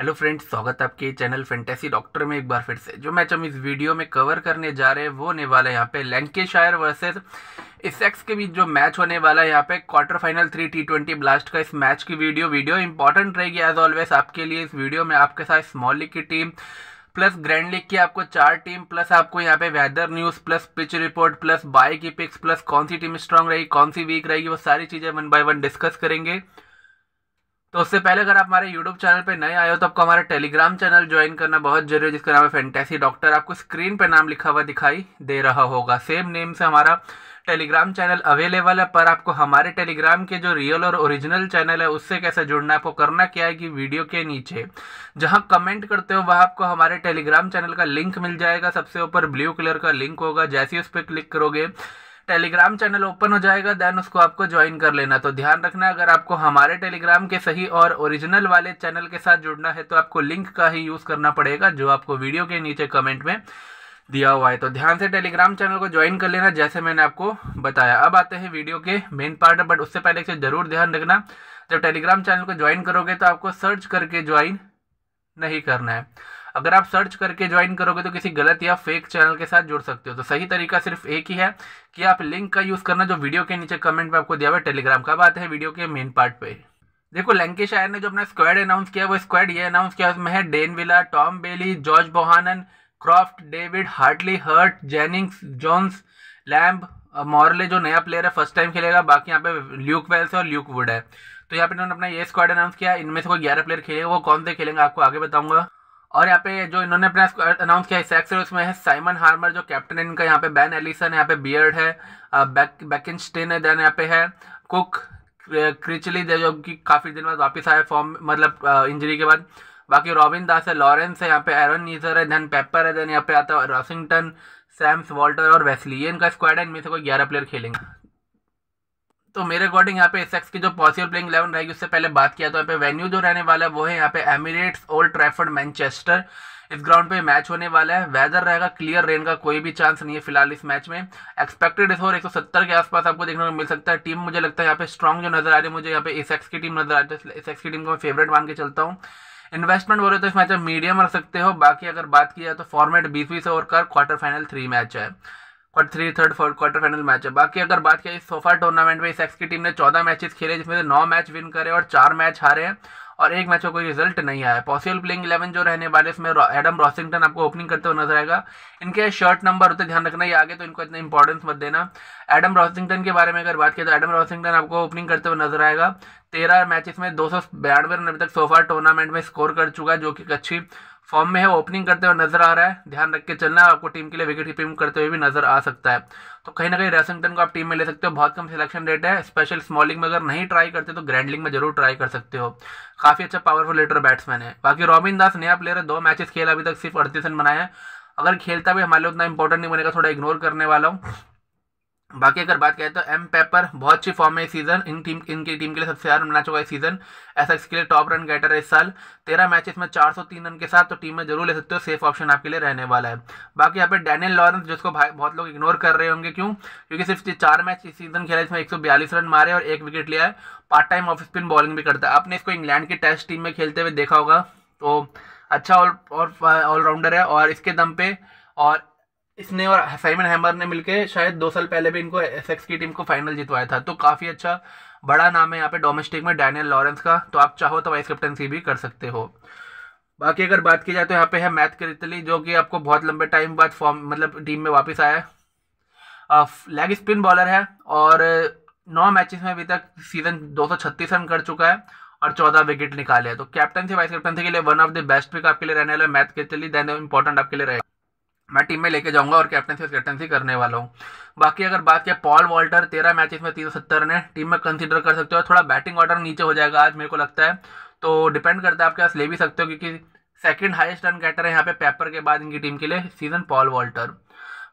hello friends स्वागत है आपके चैनल फेंटेसी डॉक्टर में एक बार फिर से जो मैच हम इस वीडियो में कवर करने जा रहे हैं वो होने वाला है यहाँ पे लैंकेशायर वर्सेस इसेक्स के बीच जो मैच होने वाला है यहाँ पे quarter final three T twenty blast का इस मैच की वीडियो वीडियो इंपॉर्टेंट रहेगी एज ऑलवेज आपके लिए इस वीडियो में आपके साथ स्मॉल लीग की टीम प्लस ग्रैंड लीग की आपको चार टीम प्लस आपको यहाँ पे weather news plus pitch report plus buy key picks plus कौन सी टीम स्ट्रांग रहेगी कौन सी वीक रहेगी वो सारी चीज़ें वन बाय वन डिस्कस करेंगे तो उससे पहले अगर आप हमारे यूट्यूब चैनल पे नए आए हो तो आपको हमारा टेलीग्राम चैनल ज्वाइन करना बहुत जरूरी है जिसका नाम है फैंटेसी डॉक्टर आपको स्क्रीन पे नाम लिखा हुआ दिखाई दे रहा होगा सेम नेम से हमारा टेलीग्राम चैनल अवेलेबल है पर आपको हमारे टेलीग्राम के जो रियल और ओरिजिनल चैनल है उससे कैसे जुड़ना है आपको करना क्या है कि वीडियो के नीचे जहां कमेंट करते हो वहां आपको हमारे टेलीग्राम चैनल का लिंक मिल जाएगा सबसे ऊपर ब्लू कलर का लिंक होगा जैसे ही उस पर क्लिक करोगे टेलीग्राम चैनल ओपन हो जाएगा देन उसको आपको ज्वाइन कर लेना तो ध्यान रखना अगर आपको हमारे टेलीग्राम के सही और ओरिजिनल वाले चैनल के साथ जुड़ना है तो आपको लिंक का ही यूज़ करना पड़ेगा जो आपको वीडियो के नीचे कमेंट में दिया हुआ है तो ध्यान से टेलीग्राम चैनल को ज्वाइन कर लेना जैसे मैंने आपको बताया अब आते हैं वीडियो के मेन पार्ट बट उससे पहले से ज़रूर ध्यान रखना जब टेलीग्राम चैनल को ज्वाइन करोगे तो आपको सर्च करके ज्वाइन नहीं करना है अगर आप सर्च करके ज्वाइन करोगे तो किसी गलत या फेक चैनल के साथ जुड़ सकते हो तो सही तरीका सिर्फ एक ही है कि आप लिंक का यूज़ करना जो वीडियो के नीचे कमेंट में आपको दिया हुआ है टेलीग्राम का बात है वीडियो के मेन पार्ट पे देखो लंकेश आयर ने जो अपना स्क्वाड अनाउंस किया वो स्क्वाड ये अनाउंस किया उसमें है Dane Vilas Tom Bailey George Bohannon Croft David Hartley Hurt Jennings Jones Lamb Morley जो नया प्लेयर है फर्स्ट टाइम खेलेगा बाकी यहाँ पे ल्यूक वेल्स और ल्यूक वुड है तो यहाँ पे इन्होंने अपना ये स्क्वाड अनाउंस किया इनमें से कोई ग्यारह प्लेयर खेलेगा वो कौन से खेलेंगे आपको आगे बताऊंगा और यहाँ पे जो इन्होंने अपने अनाउंस किया है सेक्स उसमें है साइमन हार्मर जो कैप्टन इनका यहाँ पे बैन एलिसन यहाँ पे बियर्ड है बैक uh, बैकिन है देन यहाँ पे है कुक क्रिचली uh, जो कि काफ़ी दिन बाद वापस आए फॉर्म मतलब इंजरी uh, के बाद बाकी रॉबिन दास है लॉरेंस है यहाँ पे एरन नीजर है देन पेपर है देन यहाँ पे आता है रॉसिंगटन सैम्स वॉल्टर और वेस्लियन का स्क्वाड है इनमें से कोई ग्यारह प्लेयर खेलेंगे तो मेरे अकॉर्डिंग यहाँ पे एसेक्स की जो पॉसिबल प्लेइंग इलेवन रहेगी उससे पहले बात किया तो यहाँ पे वेन्यू जो रहने वाला है वो है यहाँ पे एमिरेट्स ओल्ड ट्रैफर्ड मैनचेस्टर इस ग्राउंड पे मैच होने वाला है वेदर रहेगा क्लियर रेन का कोई भी चांस नहीं है फिलहाल इस मैच में एक्सपेक्टेड स्कोर सत्तर के आसपास आपको देखने को मिल सकता है टीम मुझे लगता है यहाँ पे स्ट्रॉन्ग जो नजर आ रही है मुझे यहाँ पे एस की टीम नजर आ रही है एस तो की टीम को मैं फेवरेट मान के चलता हूँ इन्वेस्टमेंट बोले तो इस मैच में मीडियम रख सकते हो बाकी अगर बात की जाए तो फॉर्मेट बीस बीस ओवर का क्वार्टर फाइनल थ्री मैच है और three third fourth quarter final match है बाकी अगर बात करें सोफा टूर्नामेंट में इस एक्स की टीम ने चौदह मैचेस खेले जिसमें से नौ मैच विन करे और चार मैच हारे हैं और एक मैच का कोई रिजल्ट नहीं आया पॉसिबल प्लेइंग इलेवन जो रहने वाले इसमें एडम रॉसिंगटन आपको ओपनिंग करते हुए नजर आएगा इनके शर्ट नंबर होते ध्यान रखना ही आगे तो इनको इतना इंपॉर्टेंस मत देना एडम रॉसिंगटन के बारे में अगर बात करें तो एडम रॉसिंगटन आपको ओपनिंग करते हुए नजर आएगा तेरह मैचेस में दो सौ बयानवे रन अभी तक सोफा टूर्नामेंट में स्कोर कर चुका है जो कि एक अच्छी फॉर्म में है ओपनिंग करते हुए नजर आ रहा है ध्यान रख के चलना आपको टीम के लिए विकेट कीपिंग करते हुए भी नजर आ सकता है तो कहीं ना कहीं रेसिंगटन को आप टीम में ले सकते हो बहुत कम सिलेक्शन रेट है स्पेशल स्मॉल लीग में अगर नहीं ट्राई करते तो ग्रैंड लीग में जरूर ट्राई कर सकते हो काफी अच्छा पावरफुल लेटर बैट्समैन है बाकी रॉबिन दास नया प्लेयर है दो मैचेस खेला अभी तक सिर्फ अड़तीस रन बनाए हैं अगर खेलता भी हमारे लिए उतना इंपॉर्टेंट नहीं बनेगा थोड़ा इग्नोर करने वाला हूँ बाकी अगर बात करें तो एम पेपर बहुत अच्छी फॉर्म में इस सीजन इन टीम इनकी टीम के लिए सबसे ज्यादा बना चुका है सीजन ऐसा इसके लिए टॉप रन गेटर है इस साल तेरह मैचेस में 403 रन के साथ तो टीम में जरूर ले सकते हो सेफ ऑप्शन आपके लिए रहने वाला है बाकी यहाँ पे डैनियल लॉरेंस जिसको भाई बहुत लोग इग्नोर कर रहे होंगे क्यों क्योंकि सिर्फ चार मैच इस सीजन खेला इसमें एक रन मारे और एक विकेट लिया है part time off spin bowling भी करता है आपने इसको इंग्लैंड की टेस्ट टीम में खेलते हुए देखा होगा तो अच्छा ऑल ऑलराउंडर है और इसके दम पे और इसने और साइमन हैमर ने मिलकर शायद दो साल पहले भी इनको एस की टीम को फाइनल जितवाया था तो काफ़ी अच्छा बड़ा नाम है यहाँ पे डोमेस्टिक में डैनियल लॉरेंस का तो आप चाहो तो वाइस कैप्टनसी भी कर सकते हो बाकी अगर बात की जाए तो यहाँ पे है मैथ क्रितली जो कि आपको बहुत लंबे टाइम बाद फॉर्म मतलब टीम में वापस आया है लेग स्पिन बॉलर है और नौ मैचेस में अभी तक सीजन 236 रन कर चुका है और 14 विकेट निकाले हैं तो कैप्टन से वाइस कैप्टन के लिए one of the best pick आपके लिए रहने वाला मैथ क्रितली देन इंपॉर्टेंट आपके लिए रहेगा मैं टीम में लेके जाऊंगा और कैप्टनसी और कैप्टनसी करने वाला हूँ बाकी अगर बात किया पॉल वॉल्टर तेरह मैचेस में तीन सत्तर ने टीम में कंसिडर कर सकते हो थोड़ा बैटिंग ऑर्डर नीचे हो जाएगा आज मेरे को लगता है तो डिपेंड करता है आपके पास ले भी सकते हो क्योंकि सेकंड हाईएस्ट रन कैटर है यहाँ पे पेपर के बाद इनकी टीम के लिए सीजन पॉल वॉल्टर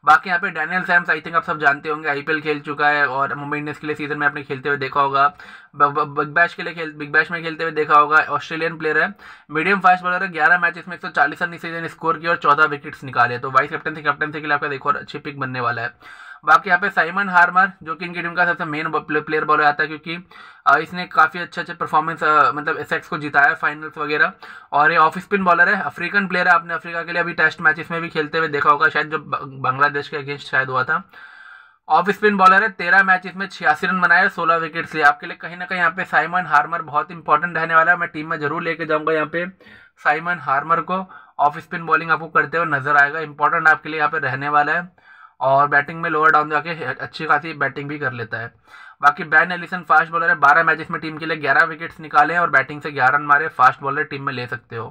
बाकी यहाँ पे डैनियल सैम्स आई थिंक आप सब जानते होंगे आईपीएल खेल चुका है और मुंबई इंडियंस के लिए सीजन में आपने खेलते हुए देखा होगा बिग बैश के लिए खेल बिग बैश में खेलते हुए देखा होगा ऑस्ट्रेलियन प्लेयर है मीडियम फास्ट बॉलर है ग्यारह मैच इसमें एक सौ चालीस रन इस सीजन स्कोर किया और चौदह विकेट्स निकाले तो वाइस कैप्टनसी कैप्टनसी के लिए आपका देखो अच्छी पिक बनने वाला है बाकी यहाँ पे साइमन हार्मर जो कि इनकी टीम का सबसे मेन प्लेयर बॉलर आता है क्योंकि इसने काफ़ी अच्छे अच्छे परफॉर्मेंस मतलब एसेक्स को जिताया है फाइनल्स वगैरह और ये ऑफ स्पिन बॉलर है अफ्रीकन प्लेयर है आपने अफ्रीका के लिए अभी टेस्ट मैच में भी खेलते हुए देखा होगा शायद जो बांग्लादेश के अगेंस्ट शायद हुआ था ऑफ स्पिन बॉलर है तेरह मैच इसमें छियासी रन बनाए सोलह विकेट्स लिए आपके लिए कहीं ना कहीं यहाँ पे साइमन हार्मर बहुत इंपॉर्टेंट रहने वाला है मैं टीम में जरूर लेके जाऊंगा यहाँ पे साइमन हार्मर को ऑफ स्पिन बॉलिंग आपको करते हुए नजर आएगा इंपॉर्टेंट आपके लिए यहाँ पे रहने वाला है और बैटिंग में लोअर डाउन जाके अच्छी खासी बैटिंग भी कर लेता है बाकी बैन एलिसन फास्ट बॉलर है बारह मैचेस में टीम के लिए ग्यारह विकेट्स निकाले और बैटिंग से ग्यारह रन मारे फास्ट बॉलर टीम में ले सकते हो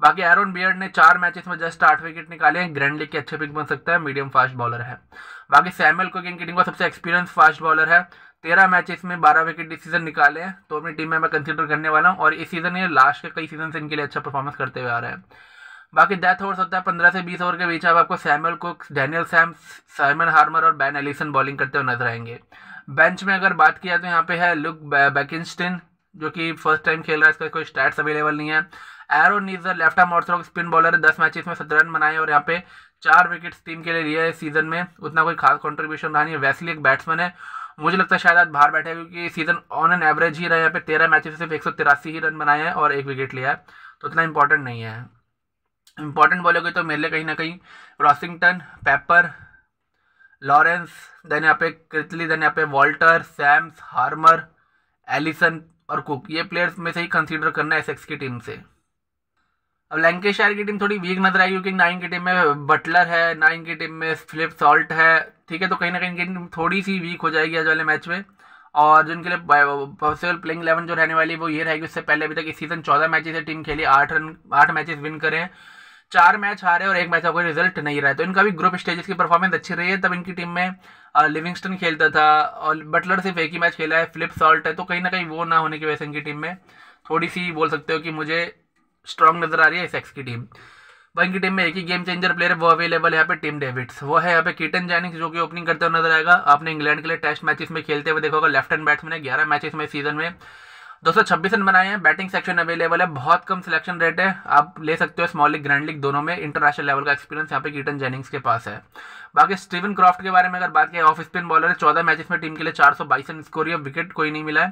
बाकी एरोन बियर्ड ने चार मैचेस में जस्ट आठ विकेट निकाले हैं ग्रैंड लीग के अच्छे पिक बन सकता है मीडियम फास्ट बॉलर है बाकी सैमुअल कुकिंग की टीम का सबसे एक्सपीरियंस फास्ट बॉलर है तेरह मैचेस में बारह विकेट इस सीजन निकाले हैं तो अपनी टीम में मैं कंसिडर करने वाला हूँ और इस सीजन ये लास्ट के कई सीजन से इनके लिए अच्छा परफॉर्मेंस करते हुए आ रहा है बाकी डेथ ओवर्स होता है पंद्रह से बीस ओवर के बीच अब आपको Samuel Cook Daniel Sam Simon Harmer और बैन एलिसन बॉलिंग करते हुए नजर आएंगे बेंच में अगर बात किया तो यहाँ पे है लुक बैकिंस्टिन जो कि फर्स्ट टाइम खेल रहा है इसका कोई स्टैट्स अवेलेबल नहीं है Aron Nijjar left arm orthodox spin bowler है दस मैचेस में सत्रह रन बनाए और यहाँ पे चार विकेट्स टीम के लिए लिए है इस सीजन में उतना कोई खास कंट्रीब्यूशन रहा नहीं है वैसे एक बैट्समैन है मुझे लगता है शायद आज बाहर बैठे क्योंकि सीजन ऑन एन एवरेज ही रहा है यहाँ पे तेरह मैचेस में सिर्फ एक ही रन बनाए हैं और एक विकेट लिया है तो उतना इंपॉर्टेंट नहीं है इम्पॉर्टेंट बोलोगे तो मेरे लिए कहीं ना कहीं रॉसिंगटन पेपर लॉरेंस देन यहाँ पे क्रितली देन यहाँ पे वॉल्टर सैम्स हार्मर एलिसन और कुक ये प्लेयर्स में से ही कंसीडर करना है एस की टीम से अब लैंकेशायर की टीम थोड़ी वीक नजर आएगी क्योंकि नाइन की टीम में बटलर है नाइन की टीम में फिलिप सॉल्ट है ठीक है तो कहीं ना कहीं टीम थोड़ी सी वीक हो जाएगी आज वाले मैच में और जिनके लिए पॉसिबल प्लेइंग इलेवन जो रहने वाली है वो ये रहेगी उससे पहले अभी तक इस सीज़न चौदह मैचेस है टीम खेली आठ रन आठ मैचेस विन करें चार मैच हारे और एक मैच का कोई रिजल्ट नहीं रहा है तो इनका भी ग्रुप स्टेजेस की परफॉर्मेंस अच्छी रही है तब इनकी टीम में लिविंगस्टन खेलता था और बटलर सिर्फ एक ही मैच खेला है फ्लिप सॉल्ट है तो कहीं ना कहीं वो ना होने की वजह से इनकी टीम में थोड़ी सी बोल सकते हो कि मुझे स्ट्रांग नजर आ रही है सेक्स की टीम वहीं इनकी टीम में एक ही गेम चेंजर प्लेयर है वो अवेलेबल है यहाँ पे टीम डेविड्स वो है यहाँ पे कीटन जैनिक्स जो कि ओपनिंग करते हुए नजर आएगा आपने इंग्लैंड के लिए टेस्ट मैचेस में खेलते हुए देखा होगा लेफ्ट हैंड बैट्समैन है ग्यारह मैचेस में सीजन में दो सौ छब्बीस रन बनाए हैं बैटिंग सेक्शन अवेलेबल है बहुत कम सिलेक्शन रेट है आप ले सकते हो स्मॉल लीग ग्रैंड लीग दोनों में इंटरनेशनल लेवल का एक्सपीरियंस यहाँ पे कीटन जेनिंग्स के पास है बाकी स्टीवन क्रॉफ्ट के बारे में अगर बात किया ऑफ स्पिन बॉलर है चौदह मैचेस में टीम के लिए चार सौ बाईस रन स्कोर है विकेट कोई नहीं मिला है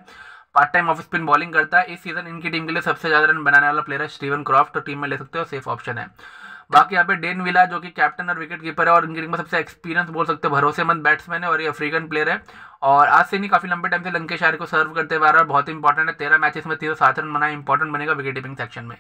part time off spin bowling करता है इस सीजन इनकी टीम के लिए सबसे ज़्यादा रन बनाने वाला प्लेयर है स्टीवन क्रॉफ्ट तो टीम में ले सकते हो सेफ ऑप्शन है बाकी यहाँ पे डेन विला जो कि कैप्टन और विकेट कीपर है और इनकी टीम में सबसे एक्सपीरियंस बोल सकते हैं भरोसेमंद बैट्समैन है और ये अफ्रीकन प्लेयर है और आज से नहीं काफी लंबे टाइम से लंकेश को सर्व करते हुए आ रहा है बहुत इंपॉर्टेंट है तेरह मैचेस में तीनों सात रन बना इंपॉर्टेंट बनेगा विकेट कीपिंग सेक्शन में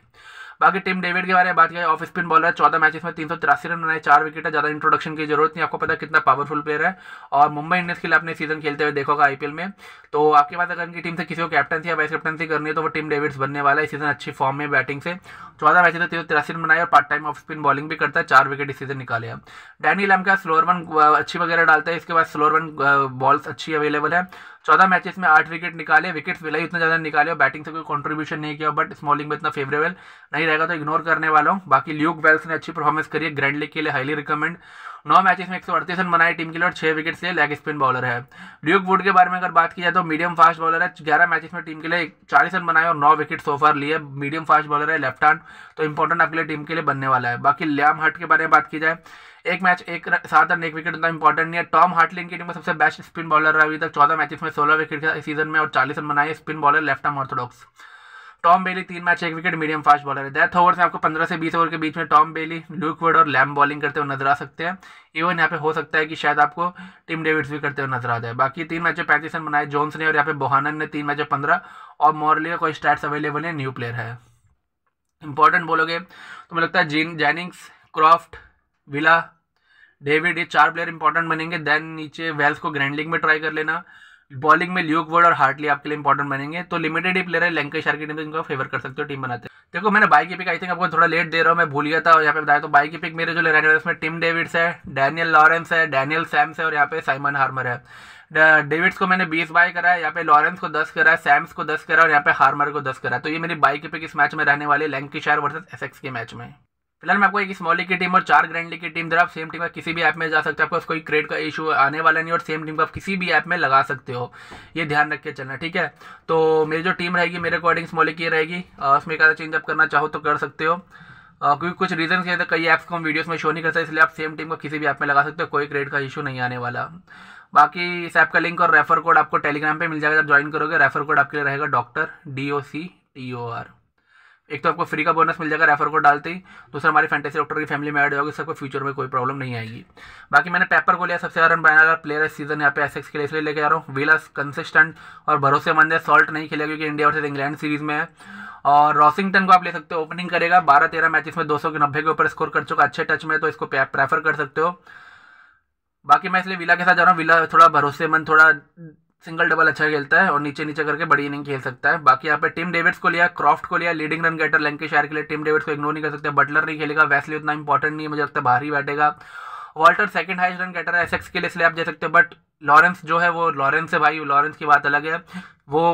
बाकी टीम डेविड के बारे में बात करें ऑफ स्पिन बॉलर है चौदह मैचेस में तीन सौ तिरासी रन बनाए चार विकेट है ज़्यादा इंट्रोडक्शन की जरूरत नहीं आपको पता कितना पावरफुल प्लेयर है और मुंबई इंडियंस के लिए अपने सीजन खेलते हुए देखोगा आईपीएल में तो आपके पास अगर इनकी टीम से किसी को कैप्टनसी या वाइस कैप्टनसी करनी है तो वो टीम डेविड्स बनने वाला है इस सीजन अच्छी फॉर्म में बैटिंग से चौदह मैचेस में तीन सौ तिरासी रन बनाए और part time off spin bowling भी करता है चार विकेट इस सीजन निकाले डैनी लैम का स्लोअर वन अच्छी वगैरह डालता है इसके बाद स्लोअर वन बॉल्स अच्छी अवेलेबल है चौदह मैचेस में आठ विकेट निकाले विकेट्स ही उतना ज़्यादा निकाले और बैटिंग से कोई कंट्रीब्यूशन नहीं किया बट स्मॉलिंग में इतना फेवरेबल नहीं रहेगा तो इग्नोर करने वाला हूँ बाकी ल्यूक वेल्स ने अच्छी परफॉर्मेंस करी है ग्रैंड लीग के लिए हाईली रिकमेंड नौ मैचेस में एक रन बनाए टीम के लिए और छह विकेट से लेग स्पिन बॉलर है ड्यूक वुड के बारे में अगर बात की जाए तो मीडियम फास्ट बॉलर है ग्यारह मैचेस में टीम के लिए चालीस रन बनाए और नौ विकेट सोफार लिए मीडियम फास्ट बॉलर है लेफ्ट हैंड तो इंपॉर्टेंट आपके लिए टीम के लिए बनने वाला है बाकी लैम हट के बारे में बात की जाए एक मैच एक सात रन एक विकेट उतना इंपॉर्टेंट नहीं है टॉम हार्टलिंग की टीम में सबसे बेस्ट स्पिन बॉलर है अभी तक चौदह मैचेस में सोलह विकेट का सीजन में और चालीस रन बनाए spin bowler left arm orthodox Tom Bailey तीन मैच एक विकेट मीडियम फास्ट बॉलर है डेथ ओवर से आपको पंद्रह से बीस ओवर के बीच में टॉम बेली लूकवर्ड और लैम बॉलिंग करते हुए नजर आ सकते हैं इवन यहाँ पे हो सकता है कि शायद आपको टिम डेविड्स भी करते हुए नजर आ जाए बाकी तीन मैचों पैंतीस रन बनाए जोन्स ने और यहाँ पे बोहानन ने तीन मैचों पंद्रह और मॉरली का कोई स्टैट्स अवेलेबल है न्यू प्लेयर है इंपॉर्टेंट बोलोगे तो मुझे लगता है Jean Jennings Croft Vilas David ये चार प्लेयर इंपॉर्टेंट बनेंगे देन नीचे वेल्स को ग्रैंड लीग में ट्राई कर लेना बॉलिंग में ल्यूक वर्ड और हार्टली आपके लिए इंपॉर्टेंट बनेंगे तो लिमिटेड ही प्लेयर है लंकेशर की टीम तो इनका फेवर कर सकते हो टीम बनाते हैं देखो मैंने बाई की पिक आई थिंक आपको थोड़ा लेट दे रहा हूँ मैं भूल गया था यहाँ पे बताया तो बाई की पिक मेरे जो रहने वाले उसमें टिम डेविड्स है डैनियल लॉरेंस है डैनियल सैम्स है और यहाँ पे साइमन हार्मर है डेविड्स को मैंने बीस बाय करा है यहाँ पे लॉरेंस को दस करा है सैम्स को दस करा और यहाँ पे हार्मर को दस करा है तो ये मेरी बाई की पिक इस मैच में रहने वाली है लैंकिशायर वर्सेस एसेक्स के मैच में फिलहाल मैं आपको एक स्मॉल की टीम और चार ग्रैंड की टीम दे रहा आप सेम टीम का किसी भी ऐप में जा सकते हो आपको कोई क्रेड का इशू आने वाला नहीं और सेम टीम को आप किसी भी ऐप में लगा सकते हो ये ध्यान रख के चलना ठीक है तो मेरी जो टीम रहेगी मेरे अकॉर्डिंग स्मॉल की रहेगी उसमें क्या चेंज आप करना चाहो तो कर सकते हो क्योंकि कुछ रीजन के तो कई ऐप्स को हम वीडियोस में शो नहीं करते इसलिए आप सेम टीम को किसी भी ऐप में लगा सकते हो कोई क्रेड का इशू नहीं आने वाला बाकी इस ऐप का लिंक और रेफर कोड आपको टेलीग्राम पे मिल जाएगा जब ज्वाइन करोगे रेफर कोड आपके लिए रहेगा doctor D O C T O R एक तो आपको फ्री का बोनस मिल जाएगा रेफर को डालते ही दूसरा हमारी फैंटेसी डॉक्टर की फैमिली में ऐड होगी सबको फ्यूचर में कोई प्रॉब्लम नहीं आएगी बाकी मैंने पेपर को लिया सबसे ज़्यादा रन बनाने वाला प्लेयर इस सीजन यहाँ पे एस के लिए इसलिए लेके आ रहा हूँ विलस कंसिस्टेंट और भरोसेमंद है सॉल्ट नहीं खेलेगा क्योंकि इंडिया वर्सेज इंग्लैंड सीरीज़ में है और रॉसिंगटन को आप ले सकते हो ओपनिंग करेगा बारह तेरह मैच में दो सौ नब्बे के ऊपर स्कोर कर चुका अच्छे टच में तो इसको प्रेफर कर सकते हो बाकी मैं इसलिए विला के साथ जा रहा हूँ विला थोड़ा भरोसेमंद थोड़ा सिंगल डबल अच्छा खेलता है और नीचे नीचे करके बड़ी इनिंग खेल सकता है बाकी यहाँ पे टीम डेविड्स को लिया क्रॉफ्ट को लिया लीडिंग रन गेटर लंके शायर के लिए टीम डेविड्स को इग्नोर नहीं कर सकते बटलर नहीं खेलेगा वैसली उतना इंपॉर्टेंट नहीं है मुझे लगता है बाहर ही बैठेगा Walter second highest run getter है एसेक्स के लिए इसलिए आप दे सकते हो बट लॉरेंस जो है वो लॉरेंस है भाई लॉरेंस की बात अलग है वो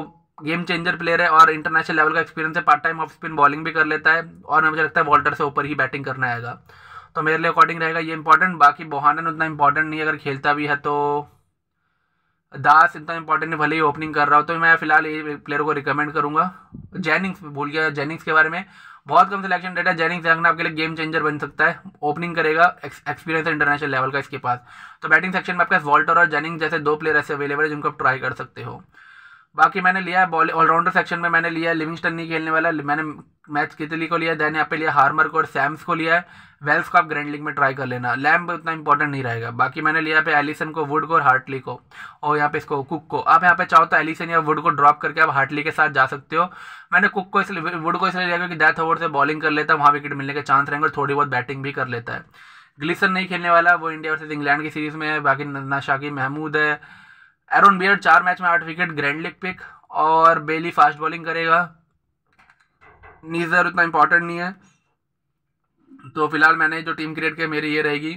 गेम चेंजर प्लेयर है और इंटरनेशनल लेवल का एक्सपीरियंस है part time off spin bowling भी कर लेता है और मुझे लगता है वॉल्टर से ऊपर ही बैटिंग करना आएगा तो मेरे लिए अकॉर्डिंग रहेगा ये इंपॉर्टेंट बाकी बोहानन उतना इंपॉर्टेंट नहीं अगर खेलता भी है तो दास इतना इंपॉर्टेंट भले ही ओपनिंग कर रहा हो तो मैं फिलहाल ये प्लेयर को रिकमेंड करूंगा जेनिंग्स भूल गया जेनिंग्स के बारे में बहुत कम सिलेक्शन डेटा जेनिंग्स रखना आपके लिए गेम चेंजर बन सकता है ओपनिंग करेगा एक्सपीरियंस है इंटरनेशनल लेवल का इसके पास तो बैटिंग सेक्शन में आपके पास वॉल्टर और जेनिंग जैसे दो प्लेयर ऐसे अवेलेबल है जिनको आप ट्राई कर सकते हो बाकी मैंने लिया है बॉल ऑलराउंडर सेक्शन में मैंने लिया है लिविंगस्टन नहीं खेलने वाला मैंने मैच कितली को लिया है देन यहाँ पे लिया हार्मर को और सैम्स को लिया है वेल्स को आप ग्रैंड लीग में ट्राई कर लेना लैम्ब उतना इंपॉर्टेंट नहीं रहेगा बाकी मैंने लिया पे एलिसन को वुड को और हार्टली को और यहाँ पे इसको कुक को आप यहाँ पे चाहो तो एलिसन या वुड को ड्रॉप करके आप हार्टली के साथ जा सकते हो मैंने कुक को इसलिए वुड को इसलिए लिया क्योंकि डेथ ओवर से बॉलिंग कर लेता है वहाँ विकेट मिलने के चांस रहेंगे और थोड़ी बहुत बैटिंग भी कर लेता है ग्लिसन नहीं खेलने वाला वो इंडिया वर्सेज इंग्लैंड की सीरीज़ में है बाकी नन्ना महमूद है एरोन बियर चार मैच में आठ विकेट ग्रैंड लिग पिक और बेली फास्ट बॉलिंग करेगा नीजर उतना इम्पोर्टेंट नहीं है तो फिलहाल मैंने जो टीम क्रिएट की मेरी ये रहेगी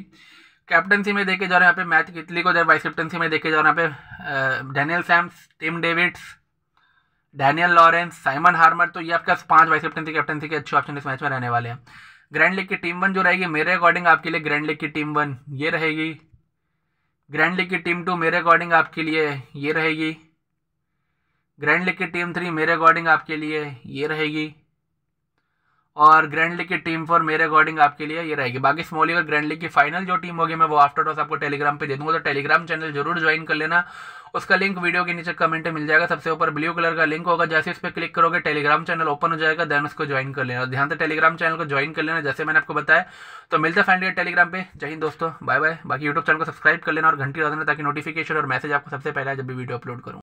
कैप्टनसी में देखे जा रहे हैं यहाँ पे मैथ कितली को जब वाइस कैप्टनसी में देखे जा रहे हैं यहाँ पे Daniel Sams Tim Davids Daniel Lawrence Simon Harmer तो ये आपके पांच वाइस कैप्टनसी कैप्टनसी के अच्छे ऑप्शन इस मैच में रहने वाले हैं ग्रैंड लीग की टीम वन जो रहेगी मेरे अकॉर्डिंग आपके लिए ग्रैंड लीग की टीम वन ये रहेगी ग्रैंड लीग की टीम टू मेरे अकॉर्डिंग आपके लिए ये रहेगी ग्रैंड लीग की टीम थ्री मेरे अकॉर्डिंग आपके लिए ये रहेगी और ग्रैंड लीग की टीम फॉर मेरे अकॉर्डिंग आपके लिए ये रहेगी बाकी स्मॉल लीग और ग्रैंड लीग की फाइनल जो टीम होगी मैं वो आफ्टर टॉस आपको टेलीग्राम पे दे दूंगा तो टेलीग्राम चैनल जरूर ज्वाइन कर लेना उसका लिंक वीडियो के नीचे कमेंट में मिल जाएगा सबसे ऊपर ब्लू कलर का लिंक होगा जैसे इस पर क्लिक करोगे टेलीग्राम चैनल ओपन हो जाएगा देन उसको ज्वाइन कर लेना ध्यान से टेलीग्राम चैनल को ज्वाइन कर लेना जैसे मैंने आपको बताया तो मिलते फ्रेंड टेलीग्राम पे जय हिंद दोस्तों बाय बाय बाकी यूट्यूब चैनल को सब्सक्राइब कर लेना और घंटी देना ताकि नोटिफिकेशन और मैसेज आपको सबसे पहले जब भी वीडियो अपलोड करूँ